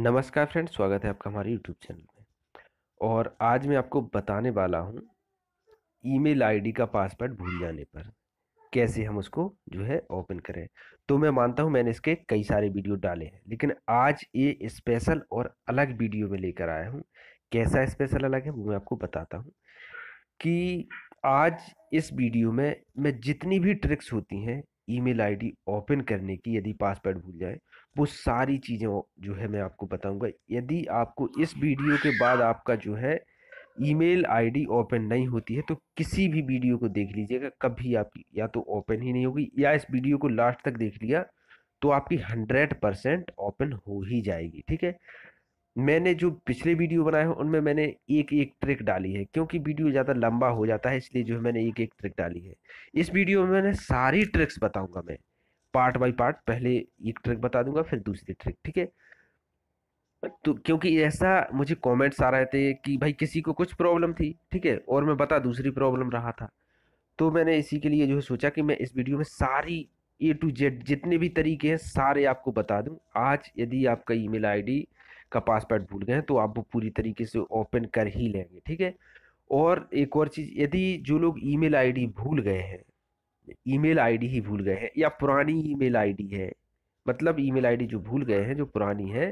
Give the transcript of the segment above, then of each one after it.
नमस्कार फ्रेंड स्वागत है आपका हमारे यूट्यूब चैनल में और आज मैं आपको बताने वाला हूँ ईमेल आईडी का पासवर्ड भूल जाने पर कैसे हम उसको जो है ओपन करें तो मैं मानता हूँ मैंने इसके कई सारे वीडियो डाले हैं लेकिन आज ये स्पेशल और अलग वीडियो में लेकर आया हूँ कैसा स्पेशल अलग है वो मैं आपको बताता हूँ कि आज इस वीडियो में मैं जितनी भी ट्रिक्स होती हैं ईमेल आईडी ओपन करने की यदि पासवर्ड भूल जाए वो सारी चीज़ें जो है मैं आपको बताऊंगा यदि आपको इस वीडियो के बाद आपका जो है ईमेल आईडी ओपन नहीं होती है तो किसी भी वीडियो को देख लीजिएगा कभी आपकी या तो ओपन ही नहीं होगी या इस वीडियो को लास्ट तक देख लिया तो आपकी हंड्रेड परसेंट ओपन हो ही जाएगी ठीक है मैंने जो पिछले वीडियो बनाए हैं उनमें मैंने एक एक ट्रिक डाली है क्योंकि वीडियो ज़्यादा लंबा हो जाता है इसलिए जो है मैंने एक एक ट्रिक डाली है इस वीडियो में मैंने सारी ट्रिक्स बताऊंगा मैं पार्ट बाय पार्ट पहले एक ट्रिक बता दूंगा फिर दूसरी ट्रिक ठीक है तो क्योंकि ऐसा मुझे कॉमेंट्स आ रहे थे कि भाई किसी को कुछ प्रॉब्लम थी ठीक है और मैं बता दूसरी प्रॉब्लम रहा था तो मैंने इसी के लिए जो है सोचा कि मैं इस वीडियो में सारी ए टू जेड जितने भी तरीके हैं सारे आपको बता दूं आज यदि आपका ईमेल आईडी का पासवर्ड भूल गए हैं तो आप वो पूरी तरीके से ओपन कर ही लेंगे ठीक है और एक और चीज़ यदि जो लोग ईमेल आईडी भूल गए हैं ईमेल आईडी ही भूल गए हैं या पुरानी ईमेल आईडी है मतलब ईमेल आईडी जो भूल गए हैं जो पुरानी है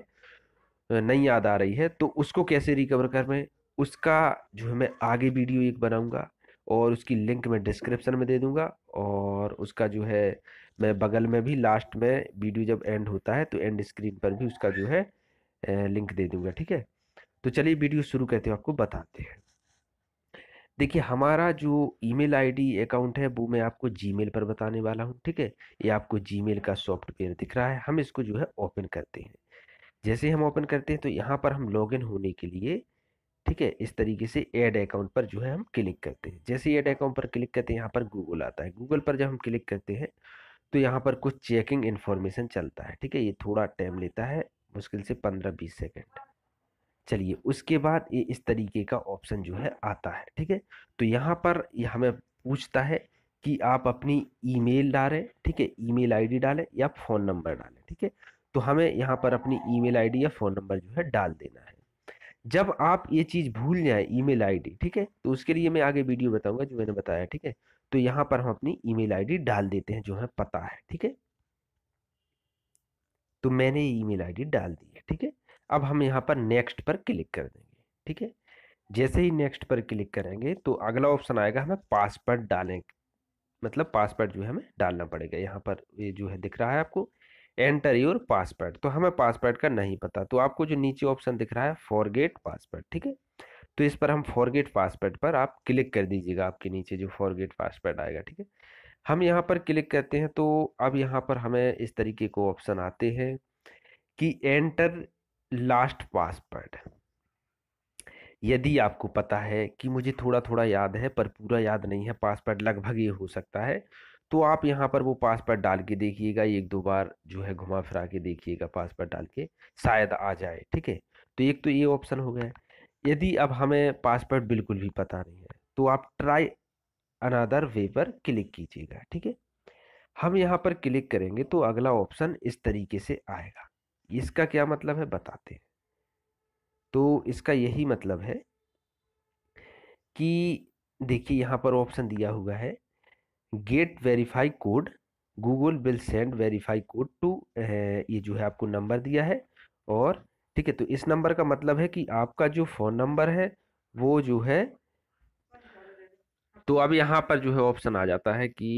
नहीं याद आ रही है तो उसको कैसे रिकवर कर मैं उसका जो है मैं आगे वीडियो एक बनाऊंगा और उसकी लिंक मैं डिस्क्रिप्शन में दे दूंगा और उसका जो है मैं बगल में भी लास्ट में वीडियो जब एंड होता है तो एंड स्क्रीन पर भी उसका जो है लिंक दे दूंगा ठीक है तो चलिए वीडियो शुरू करते हैं आपको बताते हैं देखिए हमारा जो ईमेल आईडी अकाउंट है वो मैं आपको जीमेल पर बताने वाला हूँ ठीक है ये आपको जीमेल का सॉफ्टवेयर दिख रहा है हम इसको जो है ओपन करते हैं जैसे हम ओपन करते हैं तो यहाँ पर हम लॉगिन होने के लिए ठीक है इस तरीके से एड अकाउंट पर जो है हम क्लिक करते हैं जैसे एड अकाउंट पर क्लिक करते हैं यहाँ पर गूगल आता है गूगल पर जब हम क्लिक करते हैं तो यहाँ पर कुछ चेकिंग इन्फॉर्मेशन चलता है ठीक है ये थोड़ा टाइम लेता है मुश्किल से पंद्रह बीस सेकेंड चलिए उसके बाद ये इस तरीके का ऑप्शन जो है आता है ठीक है तो यहाँ पर हमें पूछता है कि आप अपनी ईमेल डालें ठीक है ईमेल आईडी डालें या फ़ोन नंबर डालें ठीक है तो हमें यहाँ पर अपनी ईमेल आईडी या फ़ोन नंबर जो है डाल देना है जब आप ये चीज़ भूल जाए ईमेल आईडी ठीक है तो उसके लिए मैं आगे वीडियो बताऊँगा जो मैंने बताया ठीक है तो यहाँ पर हम अपनी ई मेल डाल देते हैं जो हमें पता है ठीक है तो मैंने ईमेल आईडी डाल दी है ठीक है अब हम यहाँ पर नेक्स्ट पर क्लिक कर देंगे ठीक है जैसे ही नेक्स्ट पर क्लिक करेंगे तो अगला ऑप्शन आएगा हमें पासवर्ड डालें मतलब पासवर्ड जो है हमें डालना पड़ेगा यहाँ पर ये जो है दिख रहा है आपको एंटर योर पासवर्ड तो हमें पासवर्ड का नहीं पता तो आपको जो नीचे ऑप्शन दिख रहा है फॉरगेट पासवर्ड ठीक है तो इस पर हम फॉरगेट पासवर्ड पर आप क्लिक कर दीजिएगा आपके नीचे जो फॉरगेट पासवर्ड आएगा ठीक है हम यहाँ पर क्लिक करते हैं तो अब यहाँ पर हमें इस तरीके को ऑप्शन आते हैं कि एंटर लास्ट पासवर्ड यदि आपको पता है कि मुझे थोड़ा थोड़ा याद है पर पूरा याद नहीं है पासवर्ड लगभग ये हो सकता है तो आप यहाँ पर वो पासवर्ड डाल के देखिएगा एक दो बार जो है घुमा फिरा के देखिएगा पासवर्ड डाल के शायद आ जाए ठीक है तो एक तो ये ऑप्शन हो गया यदि अब हमें पासवर्ड बिल्कुल भी पता नहीं है तो आप ट्राई अनादर वे पर क्लिक कीजिएगा ठीक है हम यहाँ पर क्लिक करेंगे तो अगला ऑप्शन इस तरीके से आएगा इसका क्या मतलब है बताते हैं तो इसका यही मतलब है कि देखिए यहाँ पर ऑप्शन दिया हुआ है get verify code Google will send verify code to ये जो है आपको नंबर दिया है और ठीक है तो इस नंबर का मतलब है कि आपका जो फ़ोन नंबर है वो जो है तो अब यहाँ पर जो है ऑप्शन आ जाता है कि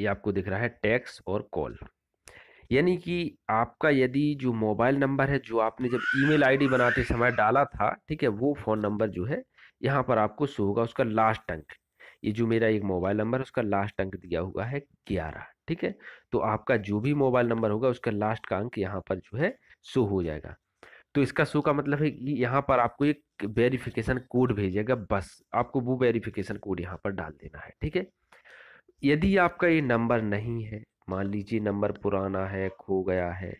ये आपको दिख रहा है टैक्स और कॉल यानी कि आपका यदि जो मोबाइल नंबर है जो आपने जब ईमेल आईडी बनाते समय डाला था ठीक है वो फ़ोन नंबर जो है यहाँ पर आपको शो होगा उसका लास्ट अंक ये जो मेरा एक मोबाइल नंबर है उसका लास्ट अंक दिया हुआ है ग्यारह ठीक है तो आपका जो भी मोबाइल नंबर होगा उसका लास्ट का अंक यहाँ पर जो है शो हो जाएगा तो इसका शो का मतलब है कि यहाँ पर आपको एक वेरिफिकेशन कोड भेजेगा बस आपको वो वेरिफिकेशन कोड यहाँ पर डाल देना है ठीक है यदि आपका ये नंबर नहीं है मान लीजिए नंबर पुराना है खो गया है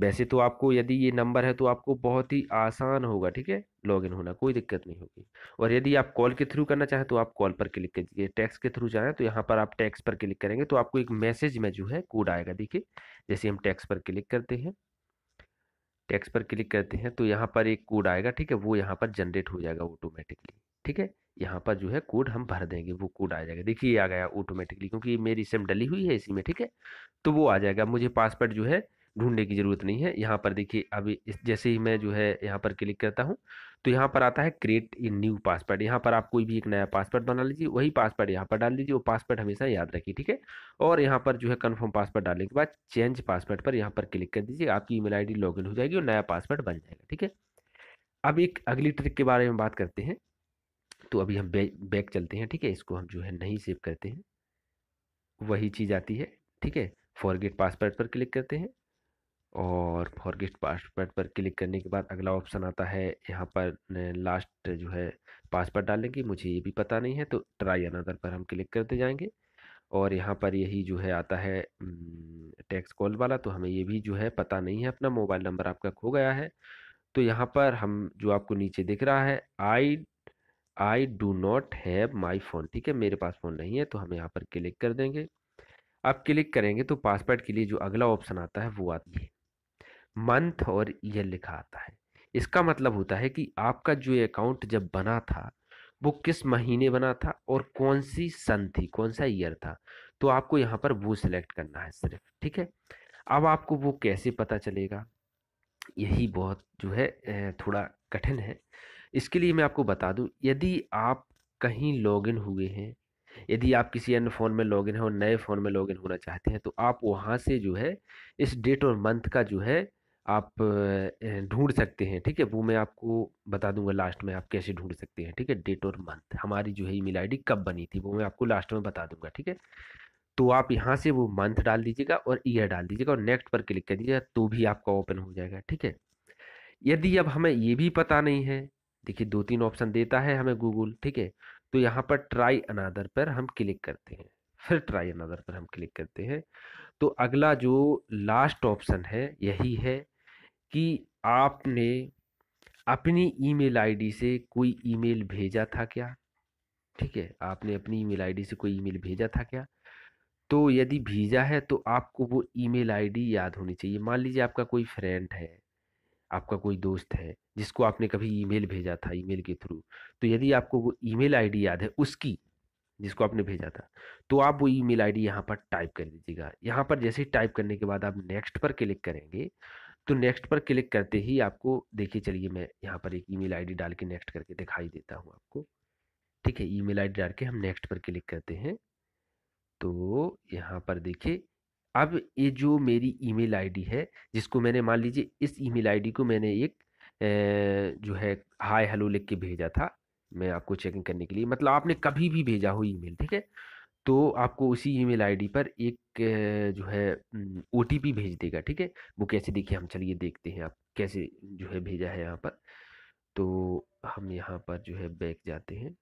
वैसे तो आपको यदि ये नंबर है तो आपको बहुत ही आसान होगा ठीक है लॉगिन होना कोई दिक्कत नहीं होगी और यदि आप कॉल के थ्रू करना चाहें तो आप कॉल पर क्लिक कीजिए टैक्स के थ्रू चाहें तो यहाँ पर आप टैक्स पर क्लिक करेंगे तो आपको एक मैसेज में जो है कोड आएगा देखिए जैसे हम टैक्स पर क्लिक करते हैं टैक्स पर क्लिक करते हैं तो यहाँ पर एक कोड आएगा ठीक है वो यहाँ पर जनरेट हो जाएगा ऑटोमेटिकली ठीक है यहाँ पर जो है कोड हम भर देंगे वो कोड आ जाएगा देखिए आ गया ऑटोमेटिकली क्योंकि मेरी सिम डली हुई है इसी में ठीक है तो वो आ जाएगा मुझे पासवर्ड जो है ढूंढने की ज़रूरत नहीं है यहाँ पर देखिए अभी इस जैसे ही मैं जो है यहाँ पर क्लिक करता हूँ तो यहाँ पर आता है क्रिएट ए न्यू पासवर्ड यहाँ पर आप कोई भी एक नया पासवर्ड बना लीजिए वही पासवर्ड यहाँ पर डाल दीजिए वो पासवर्ड हमेशा याद रखिए ठीक है और यहाँ पर जो है कन्फर्म पासवर्ड डालने के बाद चेंज पासवर्ड पर यहाँ पर क्लिक कर दीजिए आपकी डी लॉग इन हो जाएगी और नया पासवर्ड बन जाएगा ठीक है अब एक अगली ट्रिक के बारे में बात करते हैं तो अभी हम बैक चलते हैं ठीक है इसको हम जो है नहीं सेव करते हैं वही चीज़ आती है ठीक है फॉरगेट पासवर्ड पर क्लिक करते हैं और फॉरगेस्ट पासवर्ड पर क्लिक करने के बाद अगला ऑप्शन आता है यहाँ पर लास्ट जो है पासवर्ड डालेंगे मुझे ये भी पता नहीं है तो ट्राई अनदर पर हम क्लिक करते जाएंगे और यहाँ पर यही जो है आता है टैक्स कॉल वाला तो हमें ये भी जो है पता नहीं है अपना मोबाइल नंबर आपका खो गया है तो यहाँ पर हम जो आपको नीचे दिख रहा है I I do not have my phone ठीक है मेरे पास फ़ोन नहीं है तो हम यहाँ पर क्लिक कर देंगे आप क्लिक करेंगे तो पासवर्ड के लिए जो अगला ऑप्शन आता है वो आती है मंथ और ईयर लिखा आता है इसका मतलब होता है कि आपका जो अकाउंट जब बना था वो किस महीने बना था और कौन सी सन थी कौन सा ईयर था तो आपको यहाँ पर वो सिलेक्ट करना है सिर्फ ठीक है अब आपको वो कैसे पता चलेगा यही बहुत जो है थोड़ा कठिन है इसके लिए मैं आपको बता दूं यदि आप कहीं लॉगिन हुए हैं यदि आप किसी अन्य फ़ोन में लॉगिन है और नए फ़ोन में लॉगिन होना चाहते हैं तो आप वहाँ से जो है इस डेट और मंथ का जो है आप ढूंढ सकते हैं ठीक है वो मैं आपको बता दूंगा लास्ट में आप कैसे ढूंढ सकते हैं ठीक है डेट और मंथ हमारी जो है ईमेल आईडी कब बनी थी वो मैं आपको लास्ट में बता दूंगा ठीक है तो आप यहाँ से वो मंथ डाल दीजिएगा और ईयर डाल दीजिएगा और नेक्स्ट पर क्लिक कर दीजिएगा तो भी आपका ओपन हो जाएगा ठीक है यदि अब हमें ये भी पता नहीं है देखिए दो तीन ऑप्शन देता है हमें गूगल ठीक है तो यहाँ पर ट्राई अनादर पर हम क्लिक करते हैं फिर ट्राई अनादर पर हम क्लिक करते हैं तो अगला जो लास्ट ऑप्शन है यही है कि आपने अपनी ईमेल आईडी से कोई ईमेल भेजा था क्या ठीक है आपने अपनी ईमेल आईडी से कोई ईमेल भेजा था क्या तो यदि भेजा है तो आपको वो ईमेल आईडी याद होनी चाहिए मान लीजिए आपका कोई फ्रेंड है आपका कोई दोस्त है जिसको आपने कभी ईमेल भेजा था ईमेल के थ्रू तो यदि आपको वो ईमेल आईडी याद है उसकी जिसको आपने भेजा था तो आप वो ईमेल आईडी यहाँ पर टाइप कर दीजिएगा यहाँ पर जैसे ही टाइप करने के बाद आप नेक्स्ट पर क्लिक करेंगे तो नेक्स्ट पर क्लिक करते ही आपको देखिए चलिए मैं यहाँ पर एक ईमेल आईडी डाल के नेक्स्ट करके दिखाई देता हूँ आपको ठीक है ईमेल आईडी डाल के हम नेक्स्ट पर क्लिक करते हैं तो यहाँ पर देखिए अब ये जो मेरी ईमेल आईडी है जिसको मैंने मान लीजिए इस ईमेल आईडी को मैंने एक जो है हाय हेलो लिख के भेजा था मैं आपको चेकिंग करने के लिए मतलब आपने कभी भी भेजा हो ई ठीक है तो आपको उसी ईमेल आईडी पर एक जो है ओ भेज देगा ठीक है वो कैसे देखिए हम चलिए देखते हैं आप कैसे जो है भेजा है यहाँ पर तो हम यहाँ पर जो है बैक जाते हैं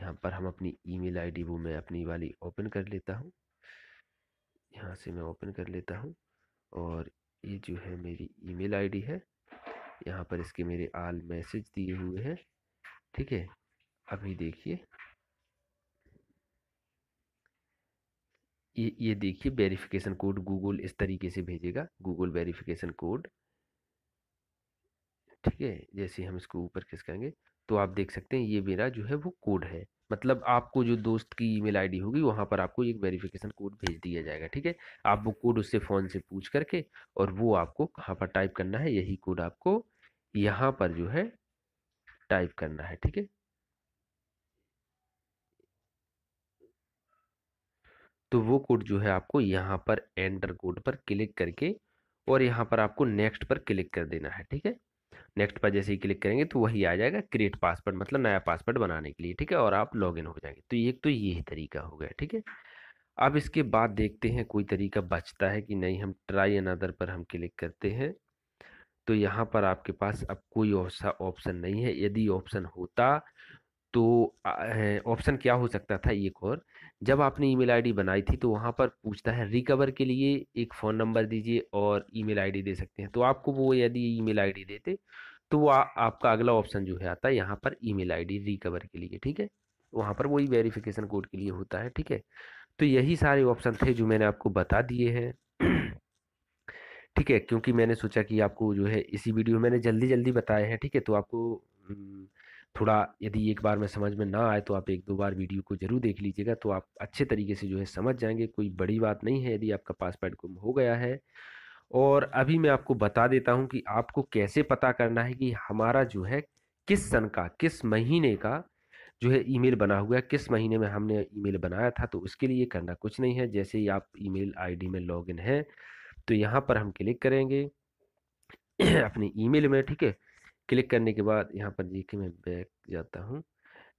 यहाँ पर हम अपनी ईमेल आईडी वो मैं अपनी वाली ओपन कर लेता हूँ यहाँ से मैं ओपन कर लेता हूँ और ये जो है मेरी ईमेल आईडी है यहाँ पर इसके मेरे आल मैसेज दिए हुए हैं ठीक है अभी देखिए ये ये देखिए वेरिफिकेशन कोड गूगल इस तरीके से भेजेगा गूगल वेरिफिकेशन कोड ठीक है जैसे हम इसको ऊपर करेंगे तो आप देख सकते हैं ये मेरा जो है वो कोड है मतलब आपको जो दोस्त की ईमेल आईडी होगी वहाँ पर आपको एक वेरिफिकेशन कोड भेज दिया जाएगा ठीक है आप वो कोड उससे फ़ोन से पूछ करके और वो आपको कहाँ पर टाइप करना है यही कोड आपको यहाँ पर जो है टाइप करना है ठीक है तो वो कोड जो है आपको यहाँ पर एंटर कोड पर क्लिक करके और यहाँ पर आपको नेक्स्ट पर क्लिक कर देना है ठीक है नेक्स्ट पर जैसे ही क्लिक करेंगे तो वही आ जाएगा क्रिएट पासवर्ड मतलब नया पासवर्ड बनाने के लिए ठीक है और आप लॉगिन हो जाएंगे तो एक तो ये तरीका हो गया ठीक है अब इसके बाद देखते हैं कोई तरीका बचता है कि नहीं हम ट्राई अनदर पर हम क्लिक करते हैं तो यहाँ पर आपके पास अब कोई ऐसा ऑप्शन नहीं है यदि ऑप्शन होता तो ऑप्शन क्या हो सकता था एक और जब आपने ईमेल आईडी बनाई थी तो वहाँ पर पूछता है रिकवर के लिए एक फ़ोन नंबर दीजिए और ईमेल आईडी दे सकते हैं तो आपको वो यदि ईमेल आईडी देते तो आ, आपका अगला ऑप्शन जो है आता है यहाँ पर ईमेल आईडी रिकवर के लिए ठीक है वहाँ पर वही वेरिफिकेशन कोड के लिए होता है ठीक है तो यही सारे ऑप्शन थे जो मैंने आपको बता दिए हैं ठीक है क्योंकि मैंने सोचा कि आपको जो है इसी वीडियो मैंने जल्दी जल्दी बताए हैं ठीक है तो आपको थोड़ा यदि एक बार में समझ में ना आए तो आप एक दो बार वीडियो को ज़रूर देख लीजिएगा तो आप अच्छे तरीके से जो है समझ जाएंगे कोई बड़ी बात नहीं है यदि आपका पासवर्ड गुम हो गया है और अभी मैं आपको बता देता हूँ कि आपको कैसे पता करना है कि हमारा जो है किस सन का किस महीने का जो है ईमेल बना हुआ है किस महीने में हमने ईमेल बनाया था तो उसके लिए करना कुछ नहीं है जैसे ही आप ईमेल आईडी में लॉगिन है तो यहाँ पर हम क्लिक करेंगे अपनी ईमेल में ठीक है क्लिक करने के बाद यहाँ पर देखिए मैं बैक जाता हूँ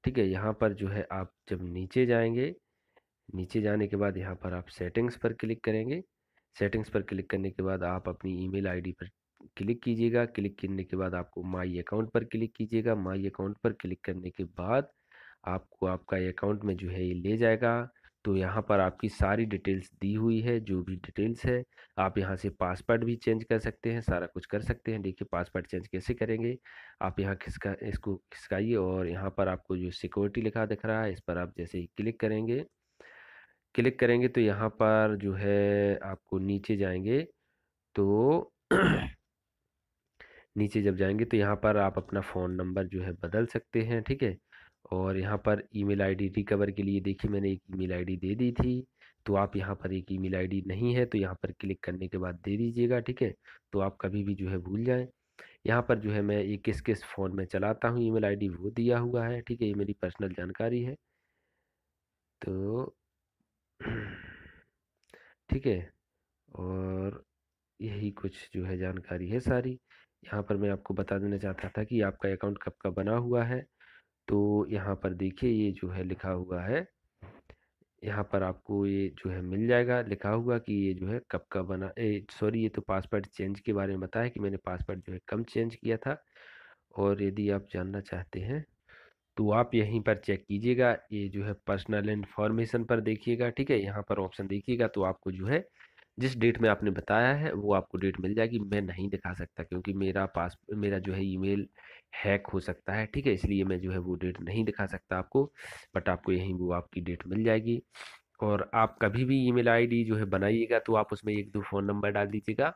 ठीक है यहाँ पर जो है आप जब नीचे जाएंगे नीचे जाने के बाद यहाँ पर आप सेटिंग्स पर क्लिक करेंगे सेटिंग्स पर क्लिक करने के बाद आप अपनी ईमेल आईडी पर क्लिक कीजिएगा क्लिक करने के बाद आपको माई अकाउंट पर क्लिक कीजिएगा माई अकाउंट पर क्लिक करने के बाद आपको आपका अकाउंट में जो है ये ले जाएगा तो यहाँ पर आपकी सारी डिटेल्स दी हुई है जो भी डिटेल्स है आप यहाँ से पासवर्ड भी चेंज कर सकते हैं सारा कुछ कर सकते हैं देखिए पासवर्ड चेंज कैसे करेंगे आप यहाँ खिसका इसको खिसकाइए और यहाँ पर आपको जो सिक्योरिटी लिखा दिख रहा है इस पर आप जैसे ही क्लिक करेंगे क्लिक करेंगे तो यहाँ पर जो है आपको नीचे जाएंगे तो नीचे जब जाएंगे तो यहाँ पर आप अपना फ़ोन नंबर जो है बदल सकते हैं ठीक है और यहाँ पर ईमेल आईडी रिकवर के लिए देखिए मैंने एक ईमेल आईडी दे दी थी तो आप यहाँ पर एक ईमेल आईडी नहीं है तो यहाँ पर क्लिक करने के बाद दे दीजिएगा ठीक है तो आप कभी भी जो है भूल जाएं यहाँ पर जो है मैं ये किस किस फ़ोन में चलाता हूँ ईमेल आईडी वो दिया हुआ है ठीक है ये मेरी पर्सनल जानकारी है तो ठीक है और यही कुछ जो है जानकारी है सारी यहाँ पर मैं आपको बता देना चाहता था कि आपका अकाउंट कब का बना हुआ है तो यहाँ पर देखिए ये जो है लिखा हुआ है यहाँ पर आपको ये जो है मिल जाएगा लिखा हुआ कि ये जो है कब का बना सॉरी ये तो पासवर्ड चेंज के बारे में बताया कि मैंने पासवर्ड जो है कम चेंज किया था और यदि आप जानना चाहते हैं तो आप यहीं पर चेक कीजिएगा ये जो है पर्सनल इन्फॉर्मेशन पर देखिएगा ठीक है यहाँ पर ऑप्शन देखिएगा तो आपको जो है जिस डेट में आपने बताया है वो आपको डेट मिल जाएगी मैं नहीं दिखा सकता क्योंकि मेरा पास मेरा जो है ईमेल हैक हो सकता है ठीक है इसलिए मैं जो है वो डेट नहीं दिखा सकता आपको बट आपको यहीं वो आपकी डेट मिल जाएगी और आप कभी भी ईमेल आईडी जो है बनाइएगा तो आप उसमें एक दो फ़ोन नंबर डाल दीजिएगा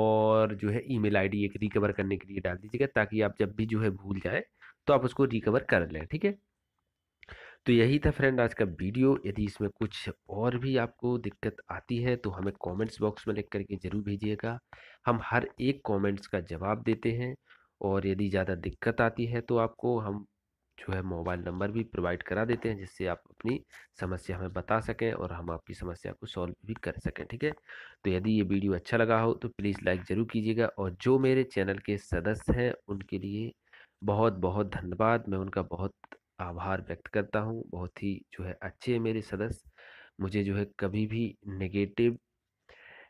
और जो है ईमेल आईडी एक रिकवर करने के लिए डाल दीजिएगा ताकि आप जब भी जो है भूल जाएँ तो आप उसको रिकवर कर लें ठीक है तो यही था फ्रेंड आज का वीडियो यदि इसमें कुछ और भी आपको दिक्कत आती है तो हमें कमेंट्स बॉक्स में लिख करके ज़रूर भेजिएगा हम हर एक कमेंट्स का जवाब देते हैं और यदि ज़्यादा दिक्कत आती है तो आपको हम जो है मोबाइल नंबर भी प्रोवाइड करा देते हैं जिससे आप अपनी समस्या हमें बता सकें और हम आपकी समस्या को सॉल्व भी कर सकें ठीक है तो यदि ये वीडियो अच्छा लगा हो तो प्लीज़ लाइक ज़रूर कीजिएगा और जो मेरे चैनल के सदस्य हैं उनके लिए बहुत बहुत धन्यवाद मैं उनका बहुत आभार व्यक्त करता हूँ बहुत ही जो है अच्छे मेरे सदस्य मुझे जो है कभी भी नेगेटिव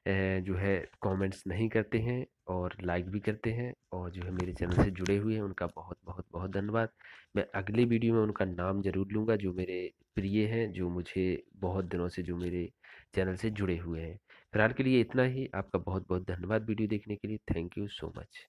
जो है कमेंट्स नहीं करते हैं और लाइक भी करते हैं और जो है मेरे चैनल से जुड़े हुए हैं उनका बहुत बहुत बहुत धन्यवाद मैं अगले वीडियो में उनका नाम ज़रूर लूँगा जो मेरे प्रिय हैं जो मुझे बहुत दिनों से जो मेरे चैनल से जुड़े हुए हैं फिलहाल के लिए इतना ही आपका बहुत बहुत धन्यवाद वीडियो देखने के लिए थैंक यू सो मच